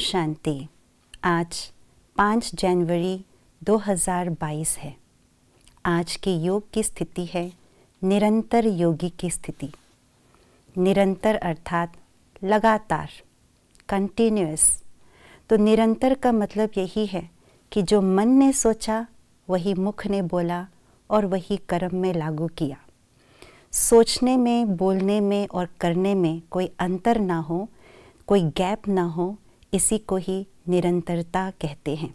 शांति आज 5 जनवरी 2022 है आज के योग की स्थिति है निरंतर योगी की स्थिति निरंतर अर्थात लगातार कंटिन्यूस तो निरंतर का मतलब यही है कि जो मन ने सोचा वही मुख ने बोला और वही कर्म में लागू किया सोचने में बोलने में और करने में कोई अंतर ना हो कोई गैप ना हो इसी को ही निरंतरता कहते हैं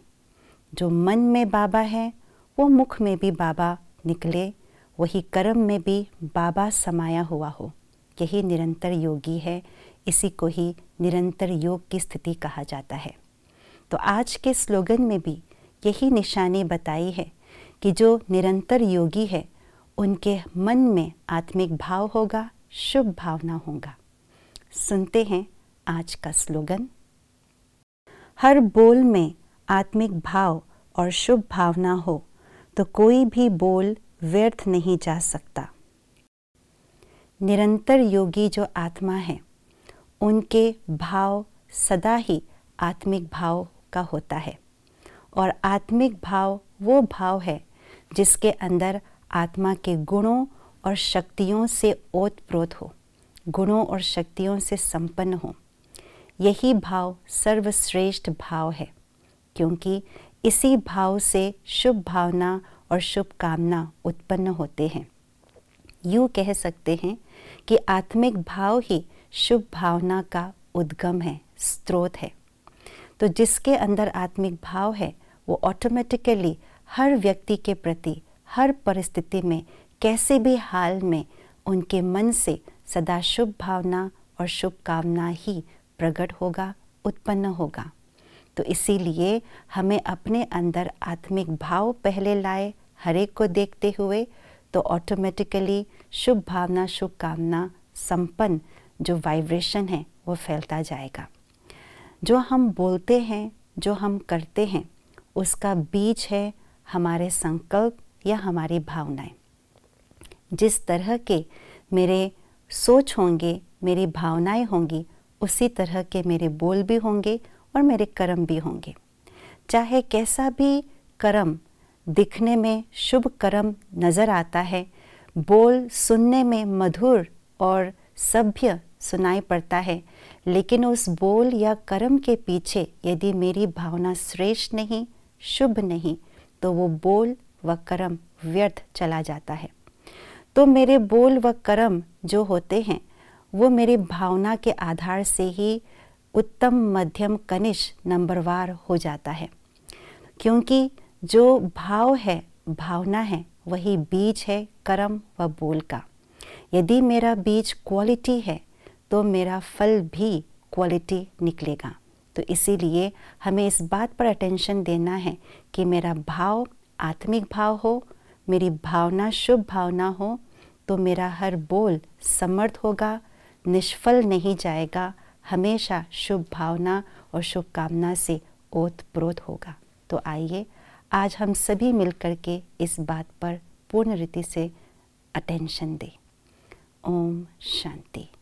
जो मन में बाबा है वो मुख में भी बाबा निकले वही कर्म में भी बाबा समाया हुआ हो यही निरंतर योगी है इसी को ही निरंतर योग की स्थिति कहा जाता है तो आज के स्लोगन में भी यही निशानी बताई है कि जो निरंतर योगी है उनके मन में आत्मिक भाव होगा शुभ भावना होगा सुनते हैं आज का स्लोगन हर बोल में आत्मिक भाव और शुभ भावना हो तो कोई भी बोल व्यर्थ नहीं जा सकता निरंतर योगी जो आत्मा है उनके भाव सदा ही आत्मिक भाव का होता है और आत्मिक भाव वो भाव है जिसके अंदर आत्मा के गुणों और शक्तियों से ओत प्रोत हो गुणों और शक्तियों से संपन्न हो यही भाव सर्वश्रेष्ठ भाव है क्योंकि इसी भाव से शुभ भावना और शुभकामना उत्पन्न होते हैं यूँ कह सकते हैं कि आत्मिक भाव ही शुभ भावना का उद्गम है स्रोत है तो जिसके अंदर आत्मिक भाव है वो ऑटोमेटिकली हर व्यक्ति के प्रति हर परिस्थिति में कैसे भी हाल में उनके मन से सदा शुभ भावना और शुभकामना ही प्रकट होगा उत्पन्न होगा तो इसीलिए हमें अपने अंदर आत्मिक भाव पहले लाए हर एक को देखते हुए तो ऑटोमेटिकली शुभ भावना शुभ कामना संपन्न जो वाइब्रेशन है वो फैलता जाएगा जो हम बोलते हैं जो हम करते हैं उसका बीज है हमारे संकल्प या हमारी भावनाएं जिस तरह के मेरे सोच होंगे मेरी भावनाएं होंगी उसी तरह के मेरे बोल भी होंगे और मेरे कर्म भी होंगे चाहे कैसा भी कर्म दिखने में शुभ कर्म नज़र आता है बोल सुनने में मधुर और सभ्य सुनाई पड़ता है लेकिन उस बोल या कर्म के पीछे यदि मेरी भावना श्रेष्ठ नहीं शुभ नहीं तो वो बोल व कर्म व्यर्थ चला जाता है तो मेरे बोल व कर्म जो होते हैं वो मेरे भावना के आधार से ही उत्तम मध्यम कनिष्ठ नंबरवार हो जाता है क्योंकि जो भाव है भावना है वही बीज है कर्म व बोल का यदि मेरा बीज क्वालिटी है तो मेरा फल भी क्वालिटी निकलेगा तो इसीलिए हमें इस बात पर अटेंशन देना है कि मेरा भाव आत्मिक भाव हो मेरी भावना शुभ भावना हो तो मेरा हर बोल समर्थ होगा निष्फल नहीं जाएगा हमेशा शुभ भावना और शुभकामना से ओत प्रोत होगा तो आइए आज हम सभी मिलकर के इस बात पर पूर्ण रीति से अटेंशन दें ओम शांति